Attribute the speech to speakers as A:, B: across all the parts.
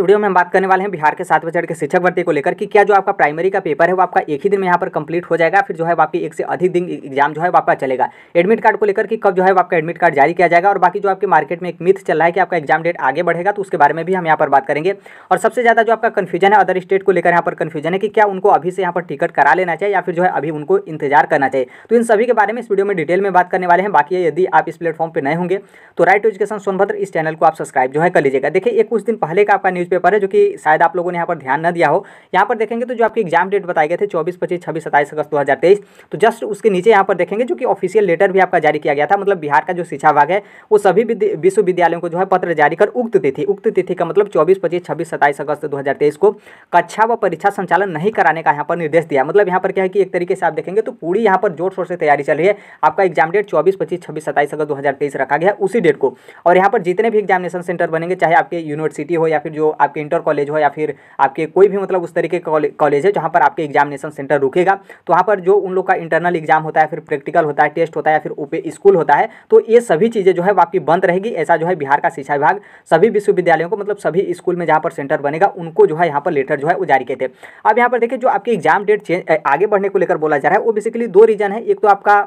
A: video में हम बात करने वाले हैं बिहार के सात बजट के शिक्षक भर्ती को लेकर कि क्या जो आपका प्राइमरी का पेपर है वो आपका एक ही दिन में यहाँ पर कंप्लीट हो जाएगा फिर जो है आपकी एक से अधिक दिन एग्जाम जो है आपका चलेगा एडमिट कार्ड को लेकर कि कब जो है आपका एडमिट कार्ड जारी किया जाएगा और बाकी जो आपके मार्केट में एक मिथ चल रहा है कि आपका एग्जाम डेट आगे बढ़ेगा तो उसके बारे में भी हम यहाँ पर बात करेंगे और सबसे ज़्यादा जो आपका कन्फ्यूजन है अदर स्टेट को लेकर यहाँ पर कन्फ्यूजन है कि क्या उनको अभी से यहाँ पर टिकट करा लेना चाहिए या फिर जो है अभी उनको इंतजार करना चाहिए तो इन सभी के बारे में इस वीडियो में डिटेल में बात करने वाले हैं बाकी यदि आप इस प्लेटफॉर्म पर नए होंगे तो राइट एजुकेशन सोनभद्र इस चैनल को आप सब्सक्राइब जो है कर लीजिएगा देखिए एक कुछ दिन पहले का आपका न्यूज़ पेपर है जो कि शायद आप लोगों ने यहाँ पर ध्यान न दिया हो यहाँ पर देखेंगे तो जो आपके एग्जाम डेट बताए गए थे चौबीस पच्चीस छब्बीस सत्ताईस अगस्त दो तो जस्ट उसके नीचे यहाँ पर देखेंगे जो कि ऑफिशियल लेटर भी आपका जारी किया गया था मतलब बिहार का जो शिक्षा भाग है वो सभी विश्वविद्यालयों को जो है पत्र जारी कर उक्त तिथि उक्त तिथि का मतलब चौबीस पच्चीस छब्बीस सत्ताईस अगस्त दो को कक्षा व परीक्षा संचालन नहीं कराने का यहाँ पर निर्देश दिया मतलब यहाँ पर क्या है कि एक तरीके से आप देखेंगे तो पूरी यहाँ पर जोर शोर से तैयारी चल रही है आपका एग्जाम डेट चौबीस पच्चीस छब्बीस सत्ताईस अगस्त दो रखा गया उसी डेट को और यहाँ पर जितने भी एग्जामिनेशन सेंटर बनेंगे चाहे आपके यूनिवर्सिटी हो या फिर जो आपके इंटर कॉलेज हो या फिर आपके कोई भी मतलब उस तरीके कॉलेज है जहाँ पर आपके एग्जामिनेशन सेंटर रुकेगा तो वहाँ पर जो उन लोग का इंटरनल एग्जाम होता है फिर प्रैक्टिकल होता है टेस्ट होता है या फिर ओपे स्कूल होता है तो ये सभी चीज़ें जो है आपकी बंद रहेगी ऐसा जो है बिहार का शिक्षा विभाग सभी विश्वविद्यालयों को मतलब सभी स्कूल में जहाँ पर सेंटर बनेगा उनको जो है यहाँ पर लेटर जो है वो जारी किए थे अब यहाँ पर देखिए जो आपकी एग्जाम डेट चेंज आगे बढ़ने को लेकर बोला जा रहा है वो बेसिकली दो रीजन है एक तो आपका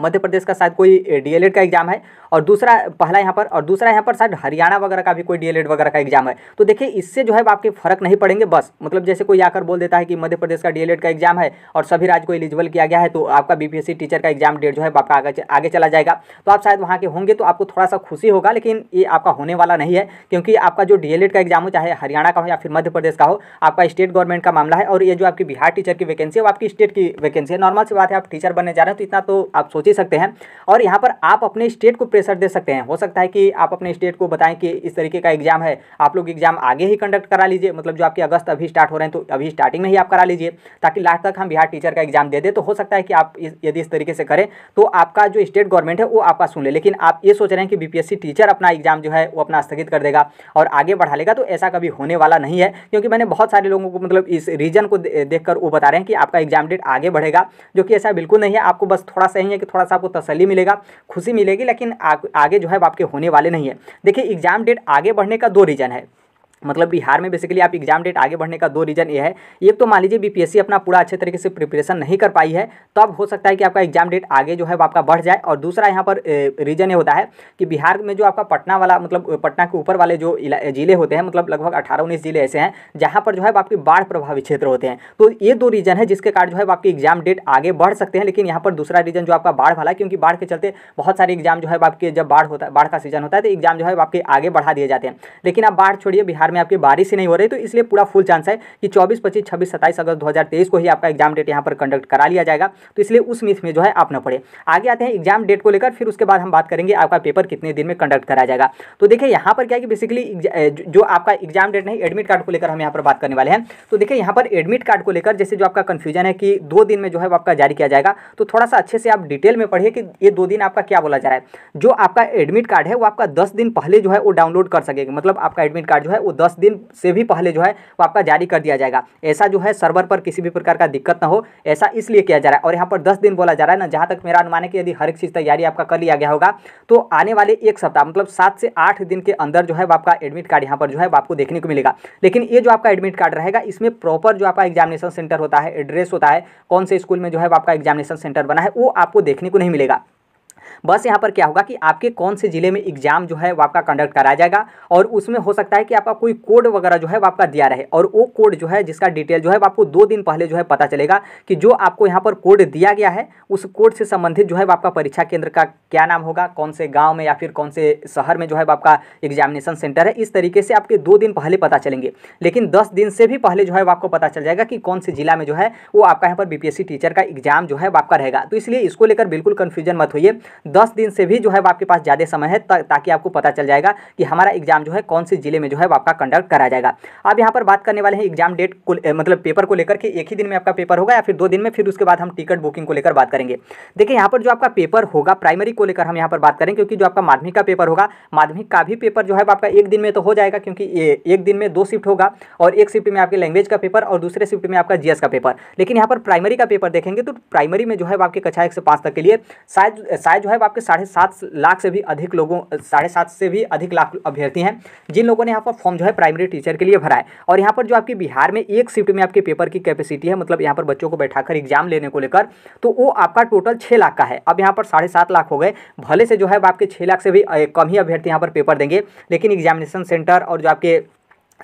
A: मध्य प्रदेश का शायद कोई डीएलएड का एग्जाम है और दूसरा पहला यहाँ पर और दूसरा यहाँ पर शायद हरियाणा वगैरह का भी कोई डीएलएड वगैरह का एग्जाम है तो देखिए इससे जो है आपके फर्क नहीं पड़ेंगे बस मतलब जैसे कोई आकर बोल देता है कि मध्य प्रदेश का डीएलएड का एग्जाम है और सभी राज्य को एलिजिबल किया गया है तो आपका बीपीएससी टीचर का एग्जाम डेट जो है आपका आगे आगे चला जाएगा तो आप शायद वहाँ के होंगे तो आपको थोड़ा सा खुशी होगा लेकिन ये आपका होने वाला नहीं है क्योंकि आपका जो डी का एग्जाम हो चाहे हरियाणा का हो या फिर मध्य प्रदेश का हो आपका स्टेट गवर्नमेंट का मामला है और ये जो आपकी बिहार टीचर की वैकेंसी है वो आपकी स्टेट की वैकेंसी है नॉर्मल सी बात है आप टीचर बनने जा रहे हैं तो इतना तो आप सोच ही सकते हैं और यहाँ पर आप अपने स्टेट को प्रेशर दे सकते हैं हो सकता है कि आप अपने स्टेट को बताएं कि इस तरीके का एग्जाम है आप लोग एग्जाम आगे ही कंडक्ट करा लीजिए मतलब जो आपके अगस्त अभी स्टार्ट हो रहे हैं तो अभी स्टार्टिंग में ही आप करा लीजिए ताकि लास्ट तक हम बिहार टीचर का एग्जाम दे दें तो हो सकता है कि आप यदि इस तरीके से करें तो आपका जो स्टेट गवर्नमेंट है वो आपका सुन ले लेकिन आप ये सोच रहे हैं कि बी टीचर अपना एग्जाम जो है वो अपना स्थगित कर देगा और आगे बढ़ा लेगा तो ऐसा कभी होने वाला नहीं है क्योंकि मैंने बहुत सारे लोगों को मतलब इस रीजन को देख वो बता रहे हैं कि आपका एग्जाम डेट आगे बढ़ेगा जो कि ऐसा बिल्कुल नहीं है आपको बस थोड़ा सही है कि थोड़ा थोड़ा सा आपको तसली मिलेगा खुशी मिलेगी लेकिन आगे जो है आपके होने वाले नहीं है देखिए एग्जाम डेट आगे बढ़ने का दो रीज़न है मतलब बिहार में बेसिकली आप एग्जाम डेट आगे बढ़ने का दो रीज़न ये है एक तो मान लीजिए बीपीएससी अपना पूरा अच्छे तरीके से प्रिपरेशन नहीं कर पाई है तब तो अब हो सकता है कि आपका एग्जाम डेट आगे जो है वो आपका बढ़ जाए और दूसरा यहाँ पर रीज़न ये होता है कि बिहार में जो आपका पटना वाला मतलब पटना के ऊपर वाले जो ज़िले होते हैं मतलब लगभग अठारह उन्नीस ज़िले ऐसे हैं जहाँ पर जो है आपके बाढ़ प्रभावित क्षेत्र होते हैं तो ये दो रीज़न है जिसके कारण जो है आपके एग्जाम डेट आगे बढ़ सकते हैं लेकिन यहाँ पर दूसरा रीज़न जो आपका बाढ़ वाला क्योंकि बाढ़ के चलते बहुत सारे एग्जाम जो है आपके जब बाढ़ होता है बाढ़ का सीजन होता है तो एग्जाम जो है आपके आगे बढ़ा दिए जाते हैं लेकिन आप बाढ़ छोड़िए बिहार बिहार में आपकी बारिश ही नहीं हो रही तो इसलिए पूरा फुल चांस है कि चौबीस पच्चीस छब्बीस सत्ताईस अगस्त दो को ही आपका एग्जाम डेट यहाँ पर कंडक्ट करा लिया जाएगा तो इसलिए उस मिथ में जो है आप न पढ़े आगे आते हैं एग्जाम डेट को लेकर फिर उसके बाद हम बात करेंगे आपका पेपर कितने दिन में कंडक्ट करा जाएगा तो देखिए यहाँ पर क्या है कि बेसिकली जो आपका एग्जाम डेट नहीं एडमिट कार्ड को लेकर हम यहाँ पर बात करने वाले हैं तो देखिए यहाँ पर एडमिट कार्ड को लेकर जैसे जो आपका कन्फ्यूजन है कि दो दिन में जो है वो आपका जारी किया जाएगा तो थोड़ा सा अच्छे से आप डिटेल में पढ़िए कि ये दो दिन आपका क्या बोला जा रहा है जो आपका एडमिट कार्ड है वो आपका दस दिन पहले जो है वो डाउनलोड कर सकेगा मतलब आपका एडमिट कार्ड जो है वो दस दिन से भी पहले जो है वो आपका जारी कर दिया जाएगा ऐसा जो है सर्वर पर किसी भी प्रकार का दिक्कत ना हो ऐसा इसलिए किया जा रहा है और यहाँ पर दस दिन बोला जा रहा है ना जहाँ तक मेरा अनुमान है कि यदि हर एक चीज़ तैयारी आपका कर लिया गया होगा तो आने वाले एक सप्ताह मतलब सात से आठ दिन के अंदर जो है आपका एडमिट कार्ड यहाँ पर जो है आपको देखने को मिलेगा लेकिन ये जो आपका एडमिट कार्ड रहेगा इसमें प्रॉपर जो आपका एग्जामिनेशन सेंटर होता है एड्रेस होता है कौन से स्कूल में जो है आपका एग्जामिनेशन सेंटर बना है वो आपको देखने को नहीं मिलेगा बस यहाँ पर क्या होगा कि आपके कौन से ज़िले में एग्जाम जो है वो आपका कंडक्ट कराया जाएगा और उसमें हो सकता है कि आपका कोई कोड वगैरह जो है वो आपका दिया रहे और वो कोड जो है जिसका डिटेल जो है आपको दो दिन पहले जो है पता चलेगा कि जो आपको यहाँ पर कोड दिया गया है उस कोड से संबंधित जो है आपका परीक्षा केंद्र का क्या नाम होगा कौन से गाँव में या फिर कौन से शहर में जो है आपका एग्जामिनेशन सेंटर है इस तरीके से आपके दो दिन पहले पता चलेंगे लेकिन दस दिन से भी पहले जो है आपको पता चल जाएगा कि कौन से जिला में जो है वो आपका यहाँ पर बीपीएससी टीचर का एग्जाम जो है आपका रहेगा तो इसलिए इसको लेकर बिल्कुल कन्फ्यूजन मत होइए दस दिन से भी जो है आपके पास ज़्यादा समय है ताकि आपको पता चल जाएगा कि हमारा एग्जाम जो है कौन से जिले में जो है आपका कंडक्ट करा जाएगा अब यहाँ पर बात करने वाले हैं एग्जाम डेट को मतलब पेपर को लेकर के एक ही दिन में आपका पेपर होगा या फिर दो दिन में फिर उसके बाद हम टिकट बुकिंग को लेकर बात करेंगे देखिए यहाँ पर जो आपका पेपर होगा प्राइमरी को लेकर हम यहाँ पर बात करें क्योंकि जो आपका माध्यमिक का पेपर होगा माध्यमिक का भी पेपर जो है आपका एक दिन में तो हो जाएगा क्योंकि एक दिन में दो शिफ्ट होगा और एक शिफ्ट में आपके लैंग्वेज का पेपर और दूसरे शिफ्ट में आपका जीएस का पेपर लेकिन यहाँ पर प्राइमरी का पेपर देखेंगे तो प्राइमरी में जो है आपके कक्षा एक से पाँच तक के लिए शायद शायद जो है लगभग आपके साढ़े सात लाख से भी अधिक लोगों साढ़े सात से भी अधिक लाख अभ्यर्थी हैं जिन लोगों ने यहाँ पर फॉर्म जो है प्राइमरी टीचर के लिए भरा है और यहाँ पर जो आपकी बिहार में एक शिफ्ट में आपके पेपर की कैपेसिटी है मतलब यहाँ पर बच्चों को बैठाकर एग्जाम लेने को लेकर तो वो आपका टोटल छः लाख का है अब यहाँ पर साढ़े सात लाख हो गए भले से जो है आपके छः लाख से भी कम ही अभ्यर्थी यहाँ पर पेपर देंगे लेकिन एग्जामिनेशन सेंटर और जो आपके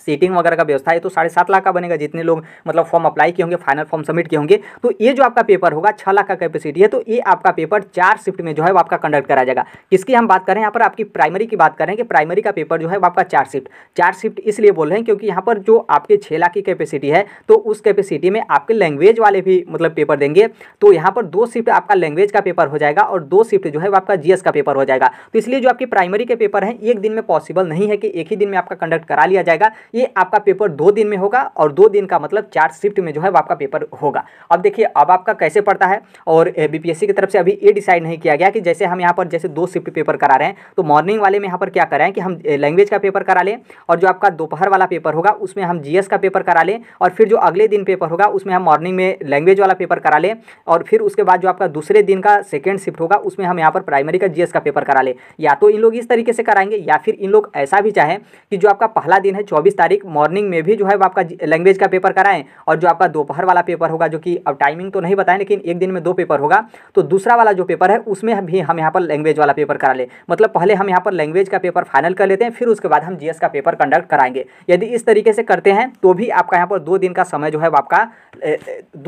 A: सीटिंग वगैरह का व्यवस्था है तो साढ़े सात लाख का बनेगा जितने लोग मतलब फॉर्म अप्लाई किए होंगे फाइनल फॉर्म सबमिट किए होंगे तो ये जो आपका पेपर होगा छः लाख का कैपेसिटी है तो ये आपका पेपर चार शिफ्ट में जो है वो आपका कंडक्ट करा जाएगा किसकी हम बात करें यहाँ पर आपकी प्राइमरी की बात करें कि प्राइमरी का पेपर जो है वो आपका चार शिफ्ट चार शिफ्ट इसलिए बोल रहे हैं क्योंकि यहाँ पर जो आपके छः लाख की कैपेसिटी है तो उस कैपेसिटी में आपके लैंग्वेज वाले भी मतलब पेपर देंगे तो यहाँ पर दो शिफ्ट आपका लैंग्वेज का पेपर हो जाएगा और दो शिफ्ट जो है वो आपका जी का पेपर हो जाएगा तो इसलिए जो आपकी प्राइमरी के पेपर हैं एक दिन में पॉसिबल नहीं है कि एक ही दिन में आपका कंडक्ट करा लिया जाएगा ये आपका पेपर दो दिन में होगा और दो दिन का मतलब चार शिफ्ट में जो है वो आपका पेपर होगा अब देखिए अब आपका कैसे पड़ता है और बीपीएससी की तरफ से अभी ये डिसाइड नहीं किया गया कि जैसे हम यहाँ पर जैसे दो शिफ्ट पेपर करा रहे हैं तो मॉर्निंग वाले में यहाँ पर क्या करें कि हम लैंग्वेज का पेपर करा लें और जो आपका दोपहर वाला पेपर होगा उसमें हम जीएस का पेपर करा लें और फिर जो अगले दिन पेपर होगा उसमें हम मॉर्निंग में लैंग्वेज वाला पेपर करा लें और फिर उसके बाद जो आपका दूसरे दिन का सेकेंड शिफ्ट होगा उसमें हम यहाँ पर प्राइमरी का जीएस का पेपर करा लें या तो इन लोग इस तरीके से कराएंगे या फिर इन लोग ऐसा भी चाहें कि जो आपका पहला दिन है चौबीस छब्बीस तारीख मॉर्निंग में भी जो है वो आपका लैंग्वेज का पेपर कराएं और जो आपका दोपहर वाला पेपर होगा जो कि अब टाइमिंग तो नहीं बताएं लेकिन एक दिन में दो पेपर होगा तो दूसरा वाला जो पेपर है उसमें भी हम यहाँ पर लैंग्वेज वाला पेपर करा लें मतलब पहले हम यहाँ पर लैंग्वेज का पेपर फाइनल कर लेते हैं फिर उसके बाद हम जीएस का पेपर कंडक्ट कराएंगे यदि इस तरीके से करते हैं तो भी आपका यहाँ पर दो दिन का समय जो है वो आपका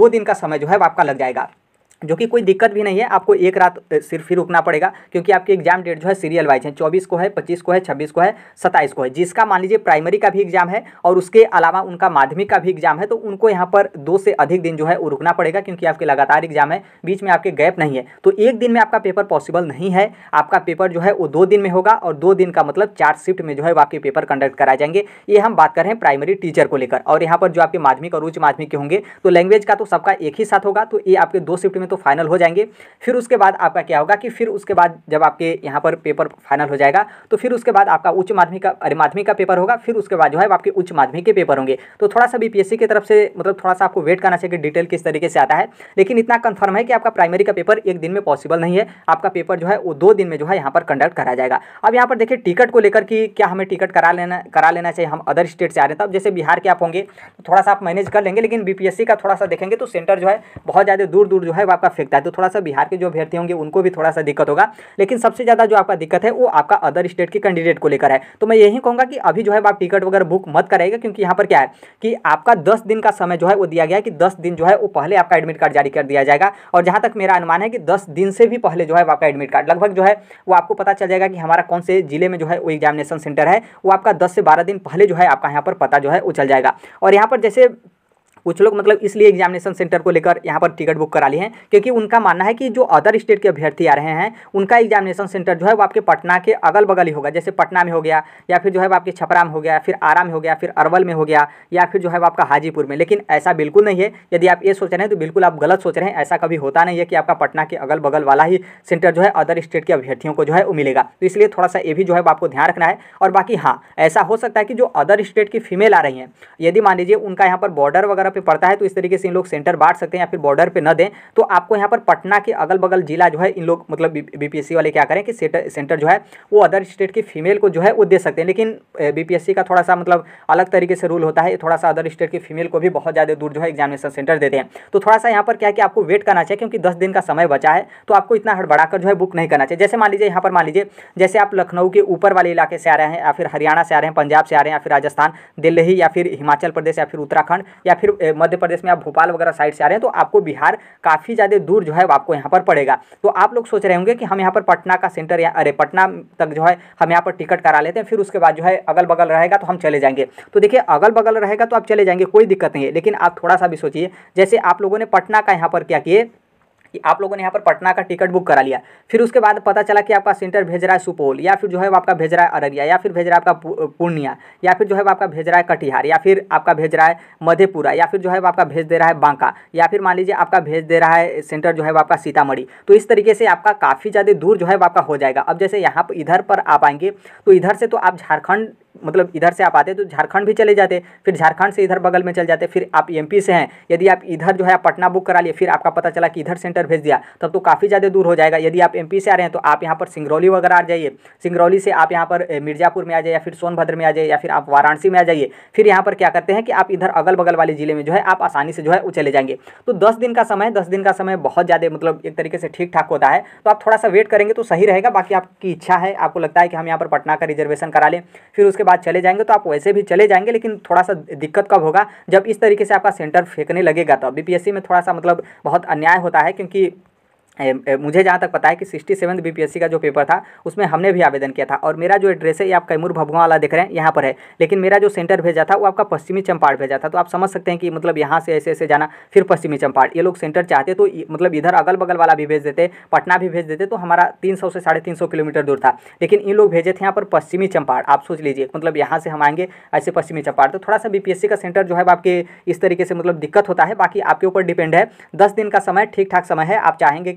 A: दो दिन का समय जो है वो आपका लग जाएगा जो कि कोई दिक्कत भी नहीं है आपको एक रात सिर्फ ही रुकना पड़ेगा क्योंकि आपके एग्जाम डेट जो है सीरियल वाइज है चौबीस को है पच्चीस को है छब्बीस को है सत्ताईस को है जिसका मान लीजिए प्राइमरी का भी एग्जाम है और उसके अलावा उनका माध्यमिक का भी एग्जाम है तो उनको यहाँ पर दो से अधिक दिन जो है वो रुकना पड़ेगा क्योंकि आपके लगातार एग्जाम है बीच में आपके गैप नहीं है तो एक दिन में आपका पेपर पॉसिबल नहीं है आपका पेपर जो है वो दो दिन में होगा और दो दिन का मतलब चार शिफ्ट में जो है वो आपके पेपर कंडक्ट कराए जाएंगे ये हम बात कर रहे हैं प्राइमरी टीचर को लेकर और यहाँ पर जो आपके माध्यमिक और उच्च माध्यमिक के होंगे तो लैंग्वेज का तो सबका एक ही साथ होगा तो ये आपके दो शिफ्ट में में तो फाइनल हो जाएंगे फिर उसके बाद आपका क्या होगा कि फिर उसके बाद जब आपके यहाँ पर पेपर फाइनल हो जाएगा तो फिर उसके बाद आपका उच्च माध्यमिक का अरे माध्यमिक का पेपर होगा फिर उसके बाद जो है आपके उच्च माध्यमिक के पेपर होंगे तो थोड़ा सा बीपीएससी की तरफ से मतलब थोड़ा सा आपको वेट करना चाहिए कि डिटेल किस तरीके से आता है लेकिन इतना कन्फर्म है कि आपका प्राइमरी का पेपर एक दिन में पॉसिबल नहीं है आपका पेपर जो है वो दो दिन में जो है यहाँ पर कंडक्ट करा जाएगा अब यहाँ पर देखिए टिकट को लेकर कि क्या हमें टिकट करा लेना करा लेना चाहिए हम अदर स्टेट से आ रहे हैं तब जैसे बिहार के आप होंगे तो थोड़ा सा आप मैनेज कर लेंगे लेकिन बीपीएससी का थोड़ा सा देखेंगे तो सेंटर जो है बहुत ज़्यादा दूर दूर जो है आपका फेंकता है तो थोड़ा सा बिहार के जो अभ्यर्थी होंगे उनको भी थोड़ा सा दिक्कत होगा लेकिन सबसे ज़्यादा जो आपका दिक्कत है वो आपका अदर स्टेट के कैंडिडेट को लेकर है तो मैं यही कहूंगा कि अभी जो है आप टिकट वगैरह बुक मत कराएगा क्योंकि यहाँ पर क्या है कि आपका दस दिन का समय जो है वो दिया गया कि दस दिन जो है वो पहले आपका एडमिट कार्ड जारी कर दिया जाएगा और जहां तक मेरा अनुमान है कि दस दिन से भी पहले जो है आपका एडमिट कार्ड लगभग जो है वो आपको पता चल जाएगा कि हमारा कौन से जिले में जो है वो एग्जामिनेशन सेंटर है वो आपका दस से बारह दिन पहले जो है आपका यहाँ पर पता जो है वो चल जाएगा और यहाँ पर जैसे कुछ लोग मतलब इसलिए एग्जामिनेशन सेंटर को लेकर यहाँ पर टिकट बुक करा ली है क्योंकि उनका मानना है कि जो अदर स्टेट के अभ्यर्थी आ रहे हैं उनका एग्जामिनेशन सेंटर जो है वो आपके पटना के अगल बगल ही होगा जैसे पटना में हो गया या फिर जो है वो आपके छपरा में हो गया फिर आरा में हो गया फिर अरवल में हो गया या फिर जो है वो आपका हाजीपुर में लेकिन ऐसा बिल्कुल नहीं है यदि आप ये सोच रहे हैं तो बिल्कुल आप गलत सोच रहे हैं ऐसा कभी होता नहीं है कि आपका पटना के अगल बगल वाला ही सेंटर जो है अदर स्टेट के अभ्यर्थियों को जो है वो मिलेगा तो इसलिए थोड़ा सा ये भी जो है आपको ध्यान रखना है और बाकी हाँ ऐसा हो सकता है कि जो अदर स्टेट की फीमेल आ रही हैं यदि मान लीजिए उनका यहाँ पर बॉर्डर वगैरह पे पड़ता है तो इस तरीके से इन लोग सेंटर बांट सकते हैं या फिर बॉर्डर पे न दें तो आपको यहाँ पर पटना के अगल बगल जिला जो है इन लोग मतलब बीपीएससी वाले क्या करें कि सेंटर जो है वो अदर स्टेट की फीमेल को जो है वो दे सकते हैं लेकिन बीपीएससी का थोड़ा सा मतलब अलग तरीके से रूल होता है थोड़ा सा अदर स्टेट की फीमेल को भी बहुत ज़्यादा दूर जो है एग्जामिनेशन सेंटर देते हैं तो थोड़ा सा यहाँ पर क्या है कि आपको वेट करना चाहिए क्योंकि दस दिन का समय बचा है तो आपको इतना हड़बड़ाकर जो है बुक नहीं करना चाहिए जैसे मान लीजिए यहाँ पर मान लीजिए जैसे आप लखनऊ के ऊपर वाले इलाके से आ रहे हैं या फिर हरियाणा से आ रहे हैं पंजाब से आ रहे हैं या फिर राजस्थान दिल्ली या फिर हिमाचल प्रदेश या फिर उत्तराखंड या फिर मध्य प्रदेश में आप भोपाल वगैरह साइड से आ रहे हैं तो आपको बिहार काफ़ी ज़्यादा दूर जो है आपको यहाँ पर पड़ेगा तो आप लोग सोच रहे होंगे कि हम यहाँ पर पटना का सेंटर या अरे पटना तक जो है हम यहाँ पर टिकट करा लेते हैं फिर उसके बाद जो है अगल बगल रहेगा तो हम चले जाएंगे तो देखिए अगल बगल रहेगा तो आप चले जाएंगे कोई दिक्कत नहीं है लेकिन आप थोड़ा सा भी सोचिए जैसे आप लोगों ने पटना का यहाँ पर क्या किए कि आप लोगों ने यहाँ पर पटना का टिकट बुक करा लिया फिर उसके बाद पता चला कि आपका सेंटर भेज रहा है सुपौल या फिर जो है आपका भेज रहा है अररिया या फिर भेज रहा है आपका पूर्णिया या फिर जो है आपका भेज रहा है कटिहार या फिर आपका भेज रहा है मधेपुरा या फिर जो है आपका भेज दे रहा है बांका या फिर मान लीजिए आपका भेज दे रहा है सेंटर जो है आपका सीतामढ़ी तो इस तरीके से आपका काफ़ी ज़्यादा दूर जो है आपका हो जाएगा अब जैसे यहाँ पर इधर पर आप आएंगे तो इधर से तो आप झारखंड मतलब इधर से आप आते तो झारखंड भी चले जाते फिर झारखंड से इधर बगल में चले जाते फिर आप एमपी से हैं यदि आप इधर जो है पटना बुक करा लिए फिर आपका पता चला कि इधर सेंटर भेज दिया तब तो काफ़ी ज़्यादा दूर हो जाएगा यदि आप एमपी से आ रहे हैं तो आप यहाँ पर सिंगरौली वगैरह आ जाइए सिंगरौली से आप यहाँ पर मिर्ज़ापुर में आ जाइए या फिर सोनभद्र में आ जाइए या फिर आप वाराणसी में आ जाइए फिर यहाँ पर क्या करते हैं कि आप इधर अगल बगल वाले जिले में जो है आप आसानी से जो है वो चले जाएंगे तो दस दिन का समय दस दिन का समय बहुत ज़्यादा मतलब एक तरीके से ठीक ठाक होता है तो आप थोड़ा सा वेट करेंगे तो सही रहेगा बाकी आपकी इच्छा है आपको लगता है कि हम यहाँ पर पटना का रिजर्वेशन करा लें फिर उसके बाद चले जाएंगे तो आप वैसे भी चले जाएंगे लेकिन थोड़ा सा दिक्कत कब होगा जब इस तरीके से आपका सेंटर फेंकने लगेगा तब तो बीपीएससी में थोड़ा सा मतलब बहुत अन्याय होता है क्योंकि मुझे जहाँ तक पता है कि सिक्सटी सेवन बीपीएससी का जो पेपर था उसमें हमने भी आवेदन किया था और मेरा जो एड्रेस है ये आप कैमूर भभुआ वाला देख रहे हैं यहाँ पर है लेकिन मेरा जो सेंटर भेजा था वो आपका पश्चिमी चंपाड़ भेजा था तो आप समझ सकते हैं कि मतलब यहाँ से ऐसे ऐसे जाना फिर पश्चिमी चंपाड़ ये लोग सेंटर चाहते तो मतलब इधर अगल बगल वाला भी भेज देते पटना भी भेज देते तो हमारा तीन से साढ़े किलोमीटर दूर था लेकिन इन लोग भेजे थे यहाँ पर पश्चिमी चंपाड़ आप सोच लीजिए मतलब यहाँ से हम आएंगे ऐसे पश्चिमी चंपाड़ तो थोड़ा सा बी का सेंटर जो है आपके इस तरीके से मतलब दिक्कत होता है बाकी आपके ऊपर डिपेंड है दस दिन का समय ठीक ठाक समय है आप चाहेंगे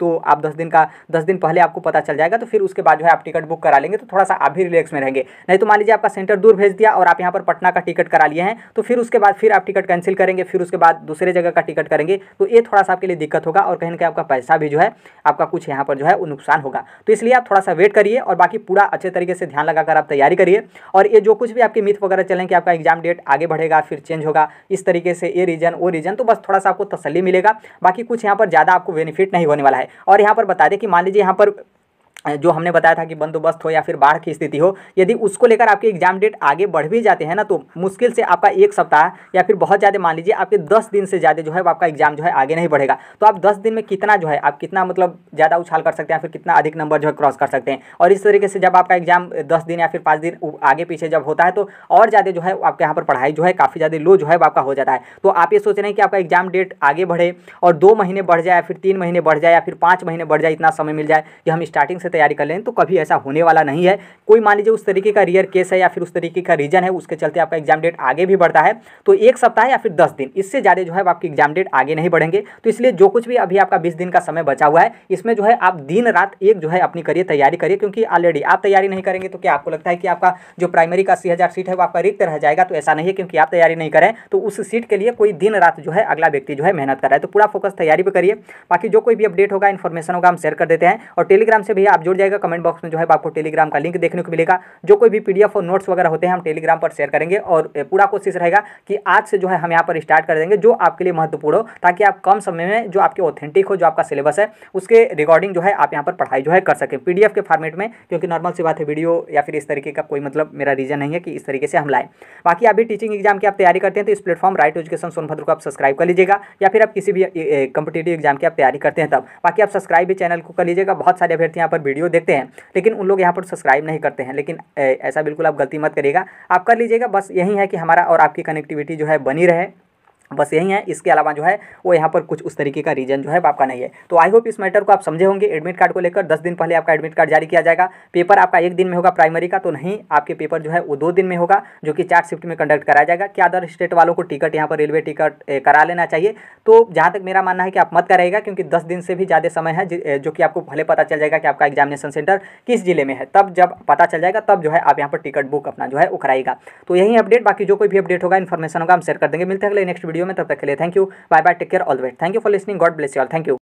A: तो आप दस दिन का दस दिन पहले आपको पता चल जाएगा तो फिर उसके बाद जो है आप टिकट बुक करा लेंगे तो थोड़ा सा आप भी रिलैक्स में रहेंगे नहीं तो मान लीजिए आपका सेंटर दूर भेज दिया और आप यहाँ पर पटना का टिकट करा लिए हैं तो फिर उसके बाद फिर आप टिकट कैंसिल करेंगे फिर उसके बाद दूसरे जगह का टिकट करेंगे तो ये थोड़ा सा आपके लिए दिक्कत होगा और कहीं ना कहीं आपका पैसा भी जो है आपका कुछ यहाँ पर जो है वो नुकसान होगा तो इसलिए आप थोड़ा सा वेट करिए और बाकी पूरा अच्छे तरीके से ध्यान लगाकर आप तैयारी करिए और ये जो कुछ भी आपके मिथ वगैरह चलें कि आपका एग्जाम डेट आगे बढ़ेगा फिर चेंज होगा इस तरीके से ये रीजन वो रीजन तो बस थोड़ा सा आपको तसली मिलेगा बाकी कुछ यहाँ पर ज़्यादा आपको बेनिफिट नहीं होने वाला है और यहाँ पर बता दें कि मान लीजिए यहाँ पर जो हमने बताया था कि बंदोबस्त हो या फिर बाढ़ की स्थिति हो यदि उसको लेकर आपके एग्जाम डेट आगे बढ़ भी जाते हैं ना तो मुश्किल से आपका एक सप्ताह या फिर बहुत ज़्यादा मान लीजिए आपके दस दिन से ज़्यादा जो है आपका एग्जाम जो है आगे नहीं बढ़ेगा तो आप दस दिन में कितना जो है आप कितना मतलब ज़्यादा उछाल कर सकते हैं फिर कितना अधिक नंबर जो है क्रॉस कर सकते हैं और इस तरीके से जब आपका एग्जाम दस दिन या फिर पाँच दिन आगे पीछे जब होता है तो और ज़्यादा जो है आपके यहाँ पर पढ़ाई जो है काफ़ी ज़्यादा लो जो है आपका हो जाता है तो आप ये सोच रहे हैं कि आपका एग्जाम डेट आगे बढ़े और दो महीने बढ़ जाए या फिर तीन महीने बढ़ जाए या फिर पाँच महीने बढ़ जाए इतना समय मिल जाए कि हम स्टार्टिंग से तैयारी कर लें तो कभी ऐसा होने वाला नहीं है कोई मान लीजिए उस तरीके का रियर केस है या फिर उस तरीके का रीजन है उसके चलते आपका एग्जाम डेट आगे भी बढ़ता है तो एक सप्ताह या फिर दस दिन इससे ज़्यादा जो है आपकी एग्जाम डेट आगे नहीं बढ़ेंगे तो इसलिए जो कुछ भी अभी आपका बीस दिन का समय बचा हुआ है इसमें जो है आप दिन रात एक जो है अपनी करिए तैयारी करिए क्योंकि ऑलरेडी आप तैयारी नहीं करेंगे तो क्या आपको लगता है कि आपका जो प्राइमरी का अस्सी सीट है वो आपका रिक्त रह जाएगा तो ऐसा नहीं है क्योंकि आप तैयारी नहीं करें तो उस सीट के लिए कोई दिन रात जो है अगला व्यक्ति जो है मेहनत कर रहा है तो पूरा फोकस तैयारी पर करिए बाकी जो कोई भी अपडेट होगा इन्फॉर्मेशन होगा हम शेयर कर देते हैं और टेलीग्राम से भी आप आप जुड़ जाएगा कमेंट बॉक्स में जो है आपको टेलीग्राम का लिंक देखने को मिलेगा जो कोई भी पीडीएफ और नोट्स वगैरह होते हैं हम टेलीग्राम पर शेयर करेंगे और पूरा कोशिश रहेगा कि आज से जो है हम यहाँ पर स्टार्ट कर देंगे जो आपके लिए महत्वपूर्ण हो ताकि आप कम समय में जो आपके ऑथेंटिक हो जो आपका सिलेबस है उसके रिकॉर्डिंग जो है आप यहाँ पर पढ़ाई जो है कर सकें पी के फॉर्मेट में क्योंकि नॉर्मल सी बात है वीडियो या फिर इस तरीके का कोई मतलब मेरा रीजन नहीं है कि इस तरीके से हम लाएँ बाकी आप भी टीचिंग एग्जाम की आप तैयारी करते हैं तो इस प्लेटफॉर्म राइट एजुकेशन सोनभद्र को आप सब्सक्राइब कर लीजिएगा या फिर आप किसी भी कंपिटेटिव एग्जाम की आप तैयारी करते हैं तब बाकी आप सब्सक्राइब भी चैनल को कर लीजिएगा बहुत सारे अभ्यर्थी यहाँ पर वीडियो देखते हैं लेकिन उन लोग यहाँ पर सब्सक्राइब नहीं करते हैं लेकिन ऐसा बिल्कुल आप गलती मत करिएगा आप कर लीजिएगा बस यही है कि हमारा और आपकी कनेक्टिविटी जो है बनी रहे बस यही है इसके अलावा जो है वो यहाँ पर कुछ उस तरीके का रीजन जो है आपका नहीं है तो आई होप इस मैटर को आप समझे होंगे एडमिट कार्ड को लेकर दस दिन पहले आपका एडमिट कार्ड जारी किया जाएगा पेपर आपका एक दिन में होगा प्राइमरी का तो नहीं आपके पेपर जो है वो दो दिन में होगा जो कि चार शिफ्ट में कंडक्ट कराया जाएगा क्या अदर स्टेट वालों को टिकट यहाँ पर रेलवे टिकट करा लेना चाहिए तो जहाँ तक मेरा मानना है कि आप मत कराएगा क्योंकि दस दिन से भी ज़्यादा समय है जो कि आपको पहले पता चल जाएगा कि आपका एग्जामिनेशन सेंटर किस जिले में है तब जब पता चल जाएगा तब जो है आप यहाँ पर टिकट बुक अपना जो है वो कराएगा तो यही अपडेट बाकी जो कोई भी अपडेट होगा इन्फॉर्मेशन होगा हम शेयर कर देंगे मिलते हैं अगले नेक्स्ट वीडियो वीडियो में तब तक के लिए thank you bye bye take care all wait thank you for listening God bless you all thank you